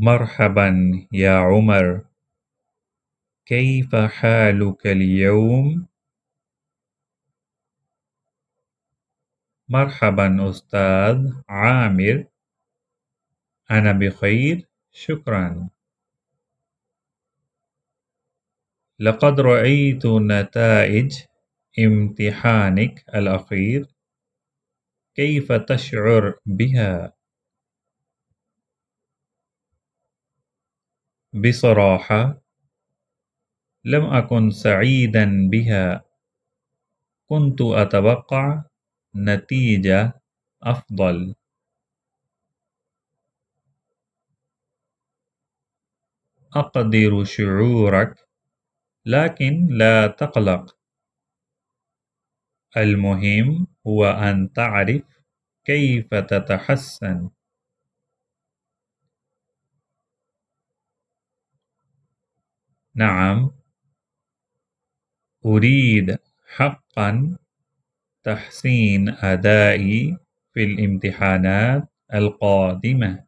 مرحبا يا عمر كيف حالك اليوم مرحبا أستاذ عامر أنا بخير شكرا لقد رأيت نتائج امتحانك الأخير كيف تشعر بها بصراحة لم أكن سعيدا بها كنت أتوقع نتيجة أفضل أقدر شعورك لكن لا تقلق المهم هو أن تعرف كيف تتحسن نعم أريد حقا تحسين أدائي في الامتحانات القادمة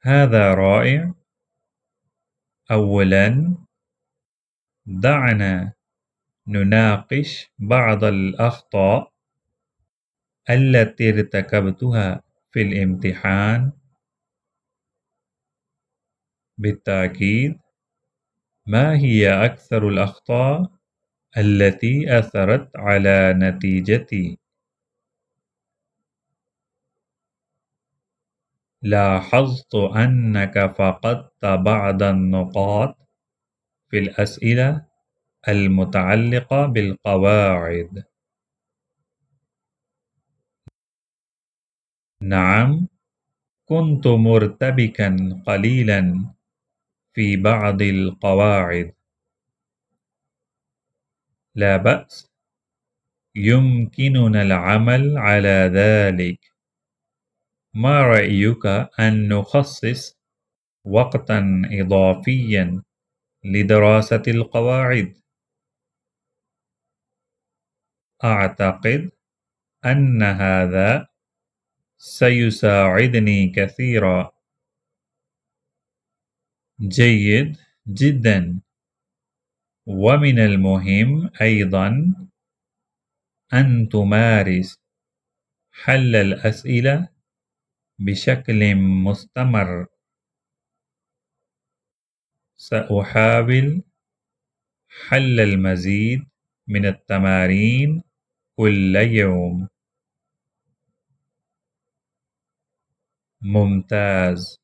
هذا رائع أولا دعنا نناقش بعض الأخطاء التي ارتكبتها في الامتحان بالتأكيد. ما هي أكثر الأخطاء التي أثرت على نتيجتي؟ لاحظت أنك فقدت بعض النقاط في الأسئلة المتعلقة بالقواعد. نعم، كنت مرتبكًا قليلًا في بعض القواعد لا بأس يمكننا العمل على ذلك ما رأيك أن نخصص وقتا إضافيا لدراسة القواعد؟ أعتقد أن هذا سيساعدني كثيرا جيد جدا ومن المهم أيضا أن تمارس حل الأسئلة بشكل مستمر سأحاول حل المزيد من التمارين كل يوم ممتاز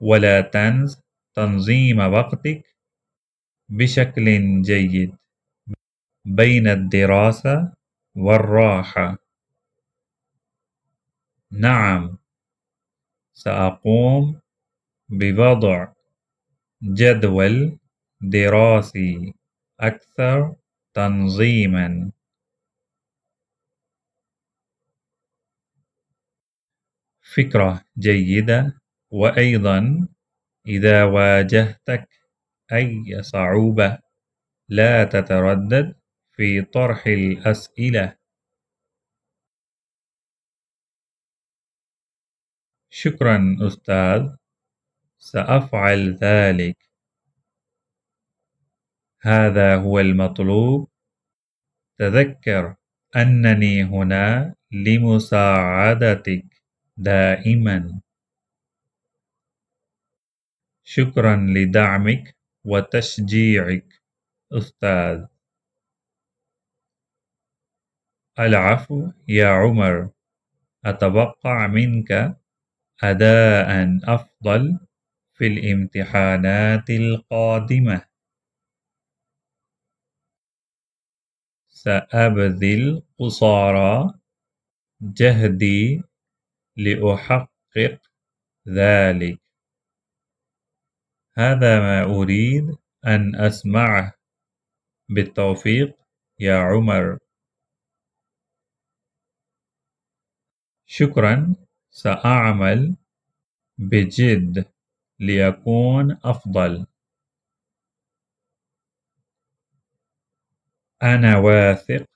ولا تنس تنظيم وقتك بشكل جيد بين الدراسة والراحة نعم سأقوم بوضع جدول دراسي أكثر تنظيما فكرة جيدة وأيضا إذا واجهتك أي صعوبة لا تتردد في طرح الأسئلة شكرا أستاذ سأفعل ذلك هذا هو المطلوب تذكر أنني هنا لمساعدتك دائماً شكرا لدعمك وتشجيعك أستاذ العفو يا عمر أتوقع منك أداء أفضل في الامتحانات القادمة سأبذل قصارى جهدي لأحقق ذلك هذا ما أريد أن أسمعه بالتوفيق يا عمر شكرا سأعمل بجد ليكون أفضل أنا واثق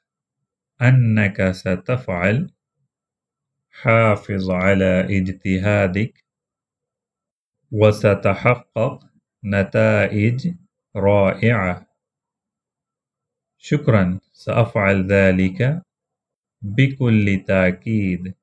أنك ستفعل حافظ على اجتهادك وستحقق نتائج رائعة شكرا سأفعل ذلك بكل تأكيد